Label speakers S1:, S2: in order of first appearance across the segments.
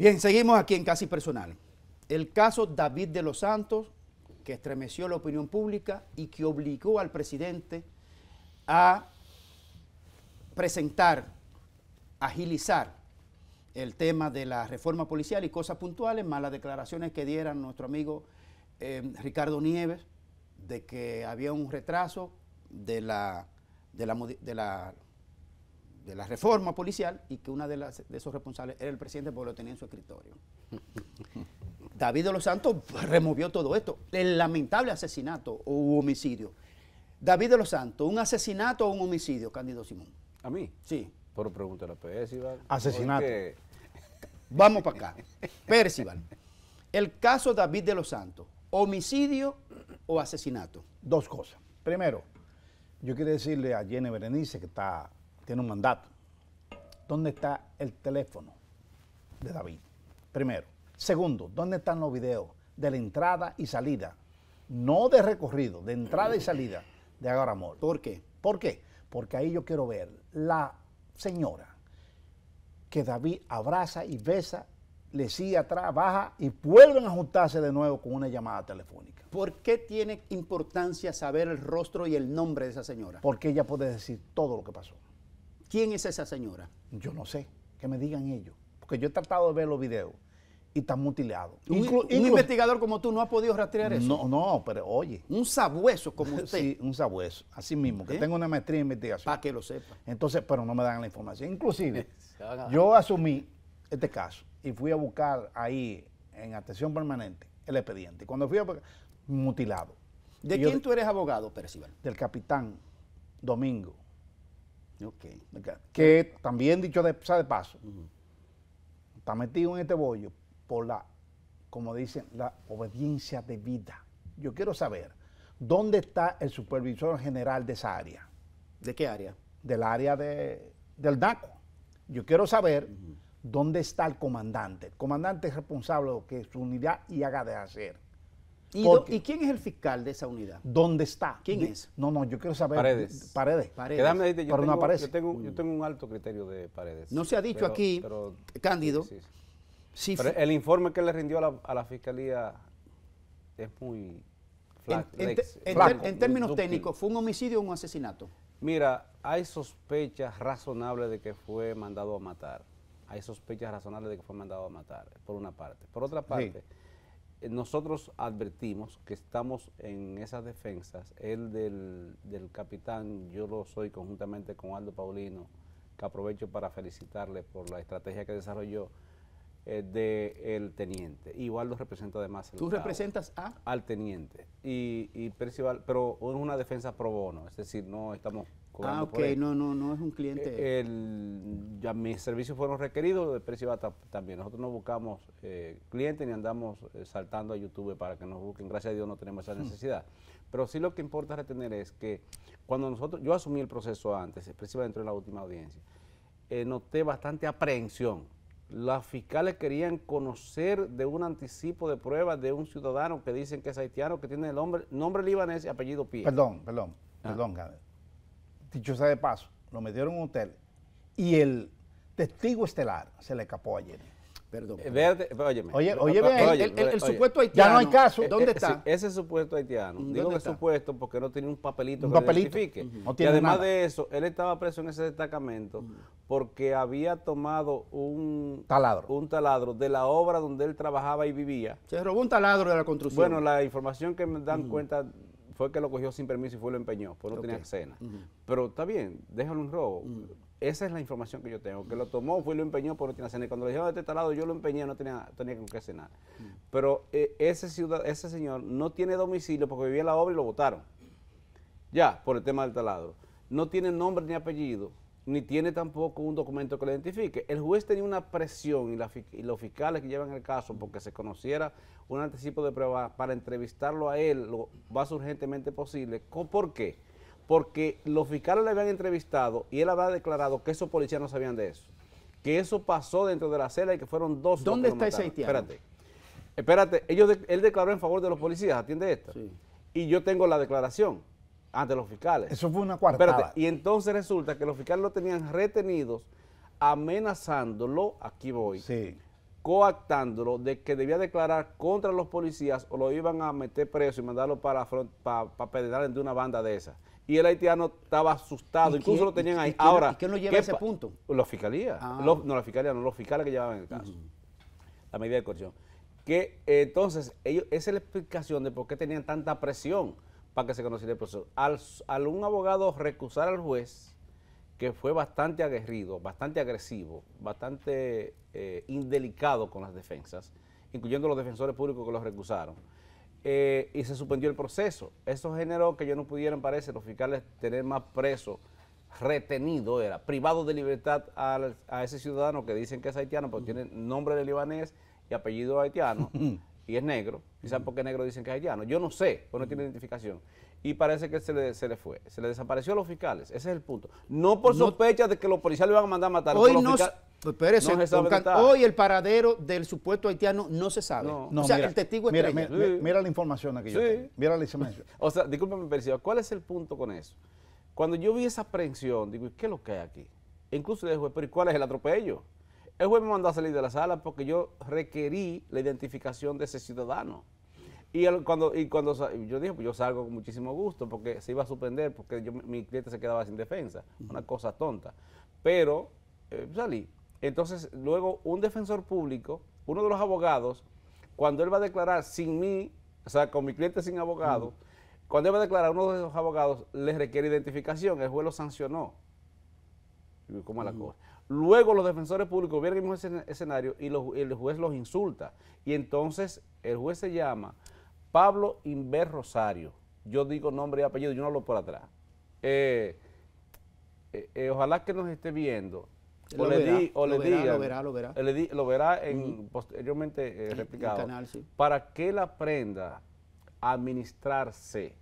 S1: Bien, seguimos aquí en Casi Personal. El caso David de los Santos, que estremeció la opinión pública y que obligó al presidente a presentar, agilizar el tema de la reforma policial y cosas puntuales, más las declaraciones que diera nuestro amigo eh, Ricardo Nieves de que había un retraso de la, de la de la reforma policial y que una de, las, de esos responsables era el presidente porque lo tenía en su escritorio. David de los Santos removió todo esto. El lamentable asesinato o homicidio. David de los Santos, ¿un asesinato o un homicidio, Cándido Simón? ¿A mí? Sí. Por pregunta la Percival. Asesinato. Vamos para acá. Percival, el caso David de los Santos, ¿homicidio o asesinato? Dos cosas. Primero, yo quiero decirle a Jenny Berenice, que está tiene un mandato. ¿Dónde está el teléfono de David? Primero. Segundo, ¿dónde están los videos de la entrada y salida? No de recorrido, de entrada y salida de Agaramol. ¿Por qué? ¿Por qué? Porque ahí yo quiero ver la señora que David abraza y besa, le sigue atrás, baja y vuelven a juntarse de nuevo con una llamada telefónica. ¿Por qué tiene importancia saber el rostro y el nombre de esa señora? Porque ella puede decir todo lo que pasó. ¿Quién es esa señora? Yo no sé, que me digan ellos, porque yo he tratado de ver los videos y están mutilado. Un, investigador como tú no ha podido rastrear eso. No, no, pero oye. Un sabueso como usted. sí, un sabueso, así mismo, que ¿Eh? tengo una maestría en investigación. Para que lo sepa. Entonces, pero no me dan la información. Inclusive, yo asumí este caso y fui a buscar ahí en atención permanente el expediente. Cuando fui a buscar, mutilado. ¿De quién tú eres abogado, Percival? Del capitán Domingo Okay. Que también, dicho de, paso, está metido en este bollo por la, como dicen, la obediencia de vida. Yo quiero saber, ¿dónde está el supervisor general de esa área? ¿De qué área? Del área de, del DACO. Yo quiero saber dónde está el comandante. El comandante es responsable de lo que su unidad y haga de hacer. ¿Y, quién es el fiscal de esa unidad? ¿Dónde está? ¿Quién es? No, no, yo quiero saber. Paredes. Paredes. paredes. yo, tengo, Yo,
S2: tengo, un alto criterio de Paredes. No se ha dicho aquí, Cándido. Sí, el informe que le rindió a la, fiscalía es muy. en, en, términos técnicos, ¿fue un homicidio o un asesinato? Mira, hay sospechas razonables de que fue mandado a matar. Hay sospechas razonables de que fue mandado a matar, por una parte. Por otra parte. Eh, nosotros advertimos que estamos en esas defensas. El del, capitán, yo lo soy conjuntamente con Aldo Paulino, que aprovecho para felicitarle por la estrategia que desarrolló eh, del teniente. igual lo representa además ¿Tú representas a? Al teniente. Y, y Percival, pero es una defensa pro bono, es decir, no estamos Ah, ok, no, no, no es un cliente. Eh, el, ya mis servicios fueron requeridos de Percival también. Nosotros no buscamos eh, clientes ni andamos eh, saltando a YouTube para que nos busquen. Gracias a Dios no tenemos esa hmm. necesidad. Pero sí lo que importa retener es que cuando nosotros, yo asumí el proceso antes, Percival entró en la última audiencia, noté bastante aprehensión las fiscales querían conocer de un anticipo de pruebas de un ciudadano que dicen que es haitiano, que tiene el nombre, nombre libanés y apellido Pie. Perdón,
S1: perdón, ah. perdón, Dicho sea de paso, lo metieron en un hotel y el testigo estelar se le escapó ayer.
S2: Perdón. Eh, oye, oye, El, supuesto haitiano. Ya no hay caso. Eh, eh, ¿Dónde está? Ese, supuesto haitiano. Mm, Digo que supuesto porque no tiene un papelito que papelito. y además de eso, él estaba preso en ese destacamento porque había tomado un taladro. un taladro de la obra donde él trabajaba y vivía. Se robó un taladro de la construcción. Bueno, la información que me dan cuenta fue que lo cogió sin permiso y fue lo empeñó, porque no tenía cena. Pero está bien, déjalo un robo esa es la información que yo tengo. Que lo tomó, fue y lo empeñó, por no tenía cuando le dijeron de este talado, yo lo empeñé, no tenía, tenía con qué cenar. Mm. Pero eh, ese, ciudad, ese señor no tiene domicilio porque vivía en la obra y lo votaron. Ya, por el tema del talado. No tiene nombre ni apellido, ni tiene tampoco un documento que lo identifique. El juez tenía una presión y, y los fiscales que llevan el caso porque se conociera un anticipo de prueba para entrevistarlo a él lo más urgentemente posible. ¿Por qué? porque los fiscales le habían entrevistado y él había declarado que esos policías no sabían de eso, que eso pasó dentro de la celda y que fueron dos. ¿Dónde está ese Espérate, espérate, él declaró en favor de los policías, atiende esto. Sí. Y yo tengo la declaración ante los fiscales.
S1: Eso fue una cuarta. Espérate,
S2: y entonces resulta que los fiscales lo tenían retenidos amenazándolo, aquí voy, sí. coactándolo de que debía declarar contra los policías o lo iban a meter preso y mandarlo para, para, de una banda de esas y el haitiano estaba asustado, incluso lo tenían ahí. Ahora, ¿quién lo lleva a ese punto? La fiscalía. Ah. no, la fiscalía, no, los fiscales que llevaban el caso. La medida de corrupción. Que eh, entonces, ellos, esa es la explicación de por qué tenían tanta presión para que se conociera el proceso. Al, un abogado recusar al juez, que fue bastante aguerrido, bastante agresivo, bastante eh, indelicado con las defensas, incluyendo los defensores públicos que los recusaron eh, y se suspendió el proceso. Eso generó que ellos no pudieran, parece, los fiscales tener más presos, retenido, era privado de libertad a, ese ciudadano que dicen que es haitiano porque tiene nombre de libanés y apellido haitiano y es negro. Quizás porque es negro dicen que es haitiano. Yo no sé, porque no tiene identificación. Y parece que se le, se le fue. Se le desapareció a los fiscales. Ese es el punto. No por sospecha de que los policías le van a mandar a matar. los fiscales. Pero pues eso hoy el
S1: paradero del supuesto haitiano no se sabe. o sea, el testigo es mira, la información aquí.
S2: Mira la información. o sea, discúlpame, Perciba, ¿cuál es el punto con eso? Cuando yo vi esa aprehensión, digo, ¿qué es lo que hay aquí? incluso le juez, pero cuál es el atropello? El juez me mandó a salir de la sala porque yo requerí la identificación de ese ciudadano. Y, cuando, y cuando yo dije, pues yo salgo con muchísimo gusto porque se iba a suspender porque mi cliente se quedaba sin defensa. Una cosa tonta. Pero eh, salí. Entonces, luego un defensor público, uno de los abogados, cuando él va a declarar sin mí, o sea, con mi cliente sin abogado, mm. cuando él va a declarar uno de esos abogados, les requiere identificación, el juez lo sancionó. ¿Cómo mm. cosa? Luego los defensores públicos vienen en ese escenario y el juez los insulta. Y entonces el juez se llama Pablo Inver Rosario. Yo digo nombre y apellido, yo no hablo por atrás. Eh, eh, eh, ojalá que nos esté viendo
S1: o lo le, verá, verá, lo verá,
S2: lo verá. posteriormente eh, replicado. Para que él aprenda a administrarse,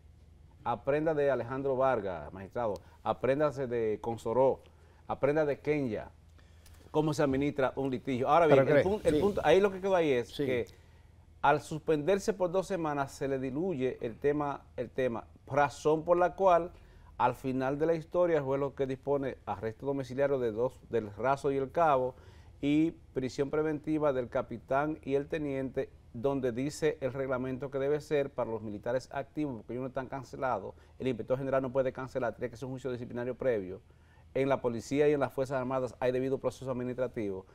S2: aprenda de Alejandro Vargas, magistrado, aprenda de Consoró, aprenda de Kenya, cómo se administra un litigio. Ahora bien, el, punto, ahí lo que quedó ahí es que al suspenderse por dos semanas se le diluye el tema, el tema, razón por la cual al final de la historia, fue juez lo que dispone arresto domiciliario de dos, del raso y el cabo y prisión preventiva del capitán y el teniente, donde dice el reglamento que debe ser para los militares activos, porque ellos no están cancelados. El inspector general no puede cancelar, tiene que ser un juicio disciplinario previo. En la policía y en las Fuerzas Armadas hay debido proceso administrativo.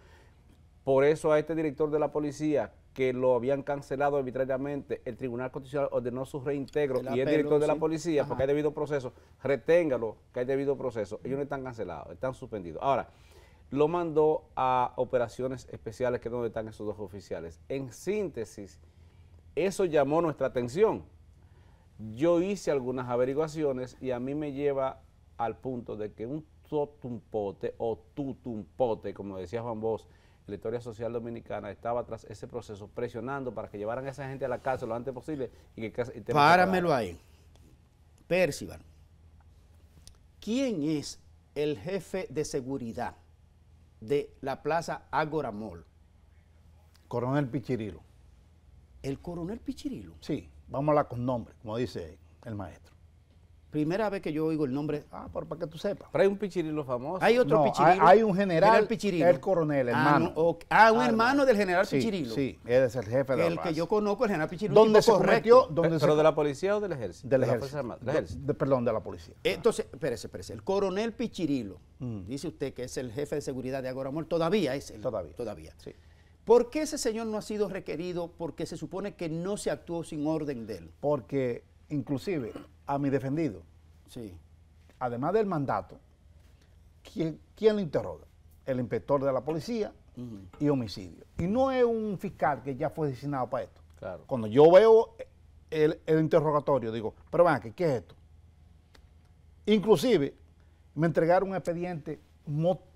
S2: Por eso a este director de la policía, que lo habían cancelado arbitrariamente, el Tribunal Constitucional ordenó su reintegro y el director de la policía, porque hay debido proceso, reténgalo, que hay debido proceso. Ellos no están cancelados, están suspendidos. Ahora, lo mandó a operaciones especiales, que es donde están esos dos oficiales. En síntesis, eso llamó nuestra atención. Yo hice algunas averiguaciones y a mí me lleva al punto de que un totumpote o tutumpote, como decía Juan Bosch, la historia social dominicana estaba tras ese proceso presionando para que llevaran a esa gente a la cárcel lo antes posible y que Páramelo
S1: ahí. Percival, ¿quién es el jefe de seguridad de la plaza Ágora Mall? Coronel Pichirilo. ¿El coronel Pichirilo? Sí, vamos a vámonos con nombre, como dice el maestro. Primera vez que yo oigo el nombre, ah, para que tú sepas. Pero hay un pichirilo famoso. Hay otro pichirilo. Hay, un general. El Pichirilo. El coronel, ah, hermano. Ah, un hermano del general Pichirilo. Sí, él es el jefe de la El que yo conozco, el general Pichirilo. ¿Dónde corrió? Cometió, eh, ¿Pero de la policía o del ejército? Del ejército. perdón, de la policía. Entonces, espérese, espérese. El coronel Pichirilo, mm. dice usted que es el jefe de seguridad de Agoramol, todavía es él. Todavía. Todavía. Sí. ¿Por qué ese señor no ha sido requerido? Porque se supone que no se actuó sin orden de él. Porque inclusive a mi defendido, sí. además del mandato, ¿quién, quién lo interroga? El inspector de la policía y homicidio. Y no es un fiscal que ya fue designado para esto. Cuando yo veo el, interrogatorio, digo, pero vean, ¿qué es esto? Inclusive, me entregaron un expediente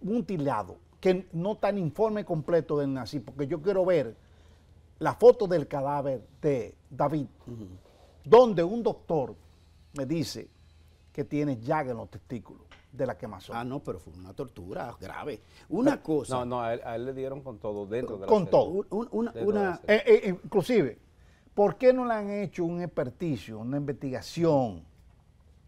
S1: mutilado, que no tan informe completo del nazi, porque yo quiero ver la foto del cadáver de David, donde un doctor me dice que tiene llaga en los testículos de la quemazón. Ah, no, pero fue una tortura grave. Una cosa. No,
S2: no, a él, le dieron con todo dentro de la Con
S1: todo. una, eh, eh, inclusive, ¿por qué no le han hecho un experticio, una investigación,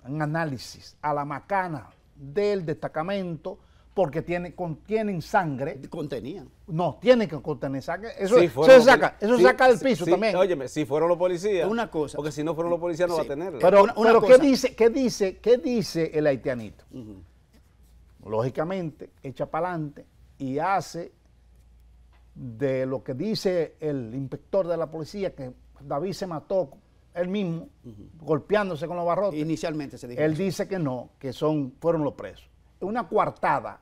S1: un análisis a la macana del destacamento porque tiene, contienen sangre. Contenían. No, tienen que contener sangre.
S2: Eso, se saca, eso del piso también. Óyeme, si fueron los policías. Una cosa. Porque si no fueron los policías no va a tenerla. Pero, ¿qué,
S1: dice, qué, dice, ¿qué dice el haitianito? Lógicamente, echa para adelante y hace de lo que dice el inspector de la policía, que David se mató él mismo, golpeándose con los barrotes. Inicialmente se dijo. Él dice que no, que son, fueron los presos. Una coartada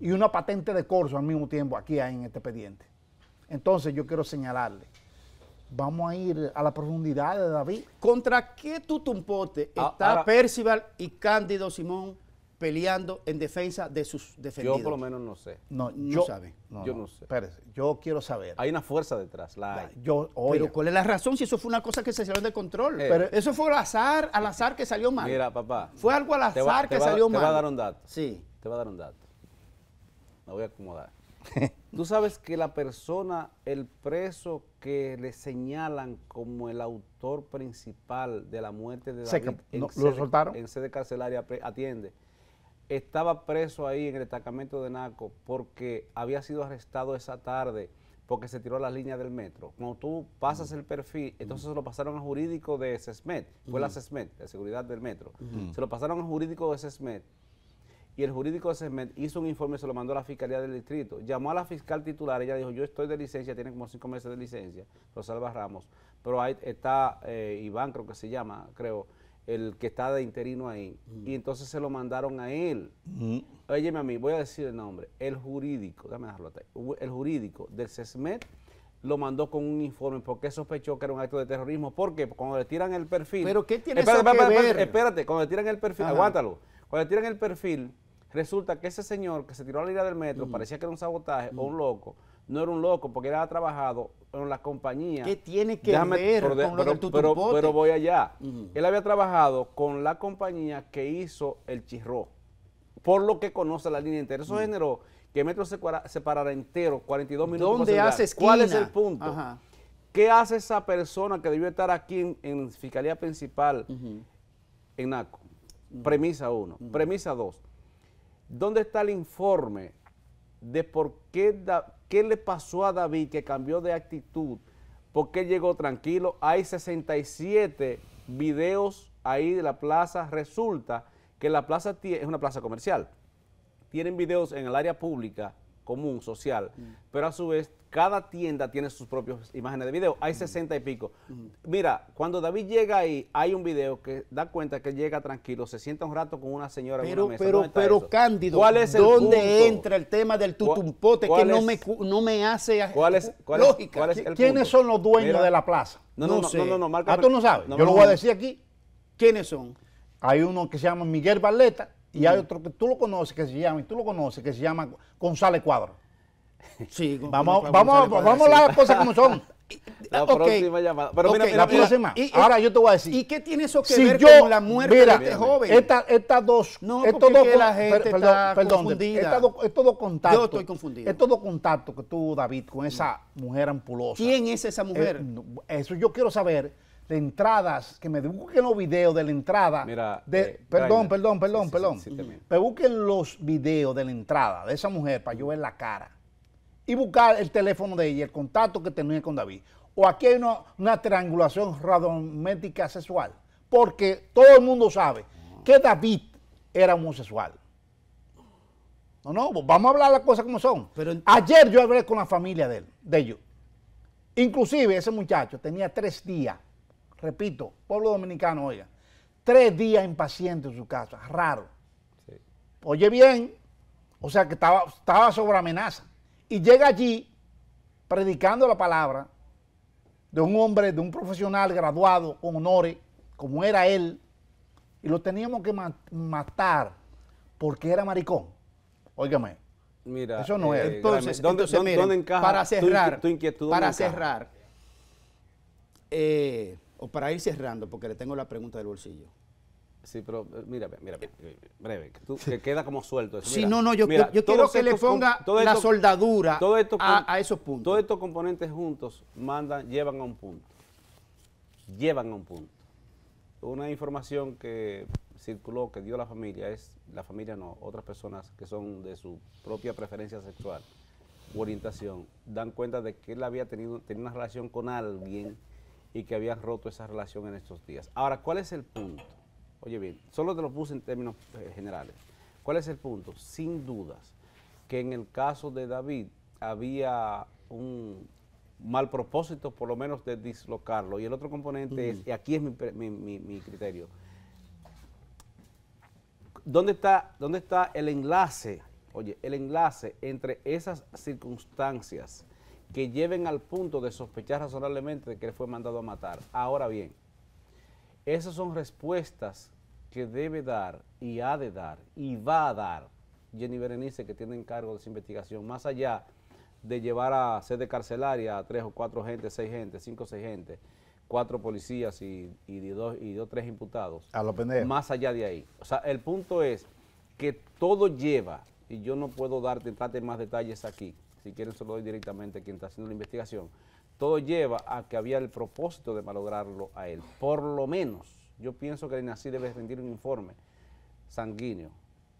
S1: y una patente de corso al mismo tiempo aquí hay en este expediente. Entonces yo quiero señalarle, vamos a ir a la profundidad de David. ¿Contra qué tutumpote ah, está Percival y Cándido Simón peleando en defensa de sus defendidos? Yo por lo menos no sé. No, no yo, yo no, sé. yo quiero saber.
S2: Hay una fuerza detrás. La yo, oigo Pero
S1: ¿cuál es la razón si eso fue una cosa que se salió de control? Eh. Pero eso fue al azar, al azar que salió mal. Mira,
S2: papá. Fue algo al azar que salió mal. Te va a dar un dato. Sí. Te va a dar un dato me voy a acomodar. Tú sabes que la persona, el preso que le señalan como el autor principal de la muerte de David en, sede, carcelaria atiende, estaba preso ahí en el destacamento de Naco porque había sido arrestado esa tarde porque se tiró a la línea del metro. Cuando tú pasas el perfil, entonces se lo pasaron al jurídico de SESMET, fue la SESMET, de seguridad del metro. Se lo pasaron al jurídico de SESMET y el jurídico de Sesmet hizo un informe, se lo mandó a la Fiscalía del Distrito. Llamó a la fiscal titular, ella dijo, yo estoy de licencia, tiene como cinco meses de licencia, Rosalba Ramos, pero ahí está eh, Iván, creo que se llama, creo, el que está de interino ahí, y entonces se lo mandaron a él. Mm. Óyeme a mí, voy a decir el nombre, el jurídico, déjame dejarlo hasta ahí, el jurídico del Sesmet lo mandó con un informe porque sospechó que era un acto de terrorismo. Porque cuando le tiran el perfil... ¿Pero qué tiene que eso que espérate, espérate, cuando le tiran el perfil, aguántalo, cuando le tiran el perfil Resulta que ese señor que se tiró a la línea del metro, mm. parecía que era un sabotaje o un mm. loco, no era un loco porque él era trabajado en la compañía. ¿Qué tiene que ver pero, voy allá. Mm. Él había trabajado con la compañía que hizo el chirro, por lo que conoce la línea entera. Eso generó que Metro se parara entero, 42 minutos. ¿Dónde haces ¿Cuál es el punto? ¿Qué hace esa persona que debió estar aquí en, Fiscalía Principal, en NACO? Premisa uno. Premisa dos ¿Dónde está el informe de por qué, qué le pasó a David que cambió de actitud? ¿Por qué llegó tranquilo? Hay 67 videos ahí de la plaza. Resulta que la plaza es una plaza comercial. Tienen videos en el área pública común, social, mm. pero a su vez cada tienda tiene sus propias imágenes de video. Hay mm. sesenta 60 y pico. Mm. Mira, cuando David llega ahí, hay un video que da cuenta que llega tranquilo, se sienta un rato con una señora pero, en una mesa. Pero, pero, pero,
S1: Cándido, ¿dónde entra el tema del tutumpote que no, me, no me hace eh, ¿cuál lógica? ¿Quiénes son los dueños de la plaza? No, no, no, sé. no, no, ah, tú no sabes. Yo lo voy a decir aquí. ¿Quiénes son? Hay uno que se llama Miguel Barleta, y hay otro que tú lo conoces que se llama, y tú lo conoces que se llama González Cuadro. Sí, vamos, vamos, vamos, a las cosas como son.
S2: La próxima llamada. Pero mira, la próxima. Ahora
S1: yo te voy a decir. ¿Y qué tiene eso que ver con la muerte de este joven? Estas dos. No, estos la gente está confundida. Es todo contacto. Yo estoy confundido. Es todo contacto que tuvo David con esa mujer ampulosa. ¿Quién es esa mujer? Eh, eso yo quiero saber de entradas, que me busquen los videos de la entrada. Mira, eh, perdón, perdón, perdón, perdón, me busquen los videos de la entrada de esa mujer para yo ver la cara. Y buscar el teléfono de ella, el contacto que tenía con David. O aquí hay una, triangulación radométrica sexual. Porque todo el mundo sabe que David era homosexual. No, no, vamos a hablar las cosas como son. Ayer yo hablé con la familia de de ellos. Inclusive ese muchacho tenía tres días repito, pueblo dominicano, oiga, tres días impaciente en su casa, raro. Oye bien, o sea que estaba, estaba sobre amenaza. Y llega allí predicando la palabra de un hombre, de un profesional graduado con honores, como era él, y lo teníamos que matar porque era maricón. Óigame.
S2: Mira, eso no es. Eh, entonces, ¿dónde, para cerrar, inquietud para cerrar,
S1: eh, o para ir cerrando, porque le tengo
S2: la pregunta del bolsillo. Sí, pero eh, mira, mira, breve, que, queda como suelto eso. sí, no, no, yo, quiero que le ponga la soldadura a, esos puntos. Todos estos componentes juntos mandan, llevan a un punto. Llevan a un punto. Una información que circuló, que dio la familia, es, la familia no, otras personas que son de su propia preferencia sexual u orientación, dan cuenta de que él había tenido, tenido una relación con alguien y que habían roto esa relación en estos días. Ahora, ¿cuál es el punto? Oye bien, solo te lo puse en términos eh, generales. ¿Cuál es el punto? Sin dudas que en el caso de David había un mal propósito, por lo menos de dislocarlo. Y el otro componente es, y aquí es mi, mi criterio, ¿Dónde está, ¿dónde está el enlace? Oye, el enlace entre esas circunstancias que lleven al punto de sospechar razonablemente de que fue mandado a matar. Ahora bien, esas son respuestas que debe dar y ha de dar y va a dar Jenny Berenice, que tiene encargo de esa investigación, más allá de llevar a sede carcelaria a tres o cuatro gente, seis gente, cinco o seis gente, cuatro policías y, dos, y tres imputados. A lo Más allá de ahí. O sea, el punto es que todo lleva, y yo no puedo darte, darte más detalles aquí, si quieren se lo doy directamente a quien está haciendo la investigación, todo lleva a que había el propósito de malograrlo a él. Por lo menos, yo pienso que el NACI debe rendir un informe sanguíneo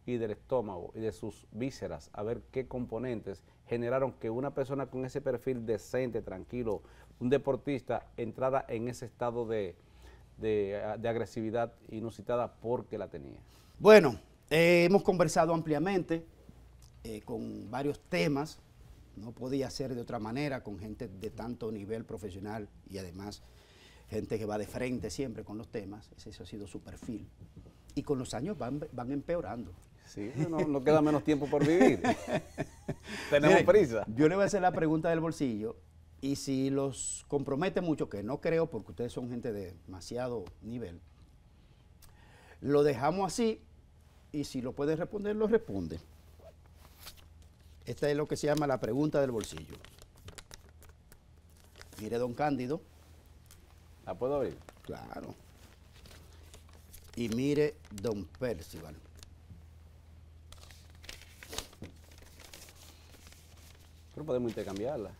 S2: y del estómago y de sus vísceras, a ver qué componentes generaron que una persona con ese perfil decente, tranquilo, un deportista, entrara en ese estado de, ah, agresividad inusitada porque la tenía.
S1: Bueno, eh, hemos conversado ampliamente eh, con varios temas no podía ser de otra manera con gente de tanto nivel profesional y además gente que va de frente siempre con los temas. Ese, ha sido su perfil. Y con los años van, empeorando. Sí, no, queda menos tiempo por vivir.
S2: Tenemos prisa.
S1: Yo le voy a hacer la pregunta del bolsillo y si los compromete mucho, que no creo porque ustedes son gente de demasiado nivel, lo dejamos así y si lo puede responder, lo responde. Esta es lo que se llama la pregunta del bolsillo. Mire, don Cándido. ¿La puedo oír? Claro. Y mire, don Percival.
S2: Pero podemos intercambiarla.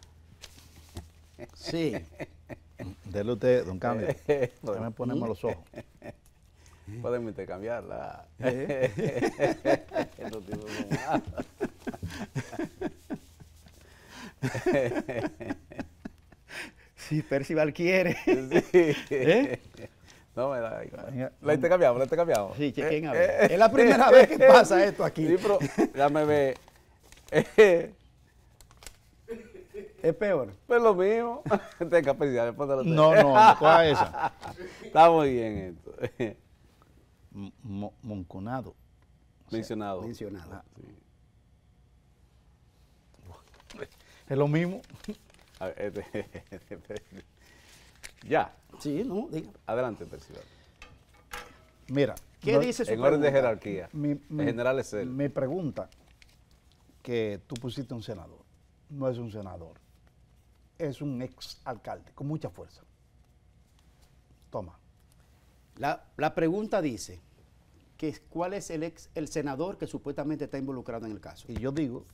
S2: Sí.
S1: Dele usted, don Cándido. que me ponemos los ojos.
S2: Podemos intercambiarla. ¿Eh? si Percival quiere. ¿Eh? No me da igual. La intercambiamos, la intercambiamos. Sí, eh, eh. es la primera vez que pasa esto aquí. Sí, pero, ve Es peor. Pues lo mismo. Tenga capacidad, No, no, no esa. Está muy bien esto. monconado. Mencionado. mencionado. sí. Es lo mismo. Eh, ya. Sí, no, diga. Adelante, presidente. Mira. ¿Qué dice su En orden de jerarquía. Mi, general es
S1: él. pregunta, que tú pusiste un senador, no es un senador, es un ex alcalde con mucha fuerza. Toma. La, pregunta dice que cuál es el ex el senador que supuestamente está involucrado en el caso. Y yo digo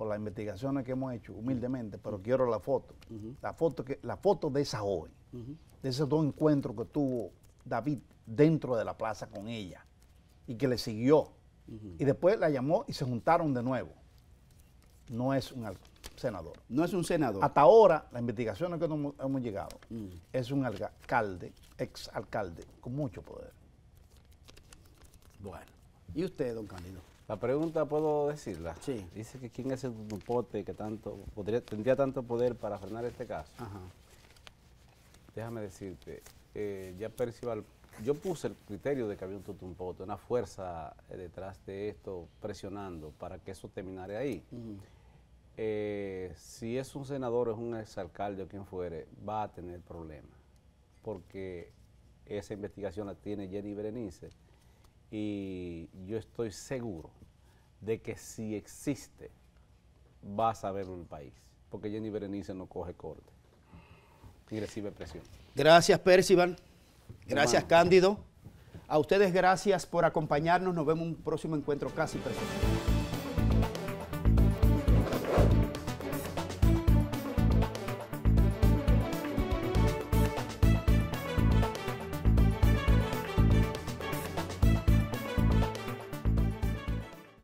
S1: por las investigaciones que hemos hecho, humildemente, pero quiero la foto, la foto la foto de esa joven, de esos dos encuentros que tuvo David dentro de la plaza con ella y que le siguió. Y después la llamó y se juntaron de nuevo. No es un senador. No es un senador. Hasta ahora, las investigaciones que hemos llegado, mm. es un alcalde, ex alcalde, con mucho poder.
S2: Bueno. ¿Y usted, don Candido. La pregunta puedo decirla. Sí. Dice que quién es el tutumpote que tanto tendría tanto poder para frenar este caso. Déjame decirte, eh, ya percibal. yo puse el criterio de que había un tutumpote, una fuerza eh, detrás de esto presionando para que eso terminara ahí. Eh, si es un senador es un exalcalde o quien fuere, va a tener problemas, porque esa investigación la tiene Jenny Berenice y yo estoy seguro de que si existe, va a verlo un el país, porque Jenny Berenice no coge corte y recibe presión.
S1: Gracias, Percival. Gracias, Cándido. A ustedes gracias por acompañarnos. Nos vemos en un próximo encuentro casi presente.